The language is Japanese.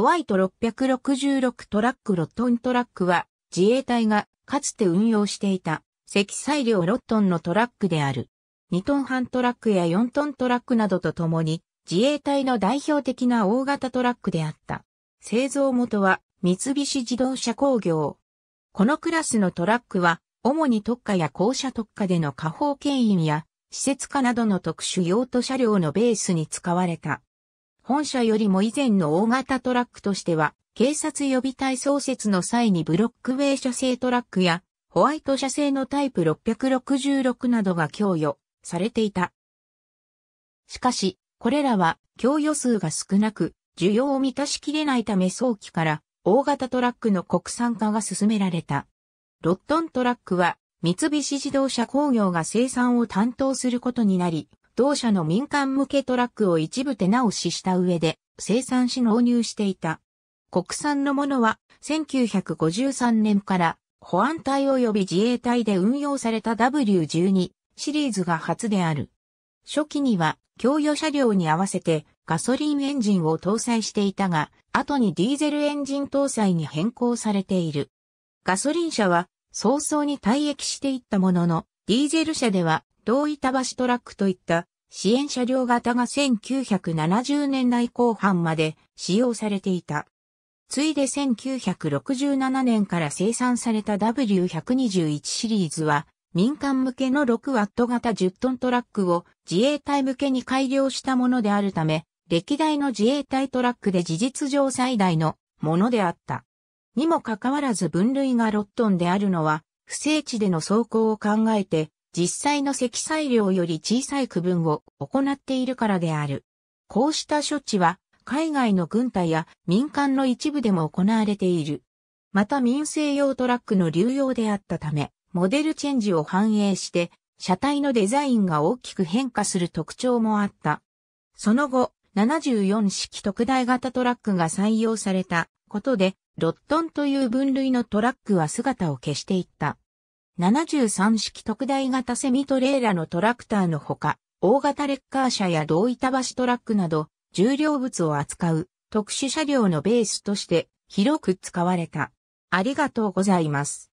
ホワイト666トラックロットントラックは自衛隊がかつて運用していた積載量ロットンのトラックである。2トン半トラックや4トントラックなどとともに自衛隊の代表的な大型トラックであった。製造元は三菱自動車工業。このクラスのトラックは主に特化や校舎特化での下方牽引や施設化などの特殊用途車両のベースに使われた。本社よりも以前の大型トラックとしては、警察予備隊創設の際にブロックウェイ車製トラックや、ホワイト車製のタイプ666などが供与されていた。しかし、これらは供与数が少なく、需要を満たしきれないため早期から大型トラックの国産化が進められた。ロットントラックは三菱自動車工業が生産を担当することになり、同社の民間向けトラックを一部手直しした上で生産し納入していた。国産のものは1953年から保安隊及び自衛隊で運用された W12 シリーズが初である。初期には供与車両に合わせてガソリンエンジンを搭載していたが、後にディーゼルエンジン搭載に変更されている。ガソリン車は早々に退役していったものの、ディーゼル車では同板橋トラックといった支援車両型が1970年代後半まで使用されていた。ついで1967年から生産された W121 シリーズは民間向けの 6W 型10トントラックを自衛隊向けに改良したものであるため、歴代の自衛隊トラックで事実上最大のものであった。にもかかわらず分類が6トンであるのは、不正地での走行を考えて実際の積載量より小さい区分を行っているからである。こうした処置は海外の軍隊や民間の一部でも行われている。また民生用トラックの流用であったため、モデルチェンジを反映して車体のデザインが大きく変化する特徴もあった。その後、74式特大型トラックが採用されたことで、ロットンという分類のトラックは姿を消していった。73式特大型セミトレーラのトラクターのほか、大型レッカー車や同板橋トラックなど、重量物を扱う特殊車両のベースとして広く使われた。ありがとうございます。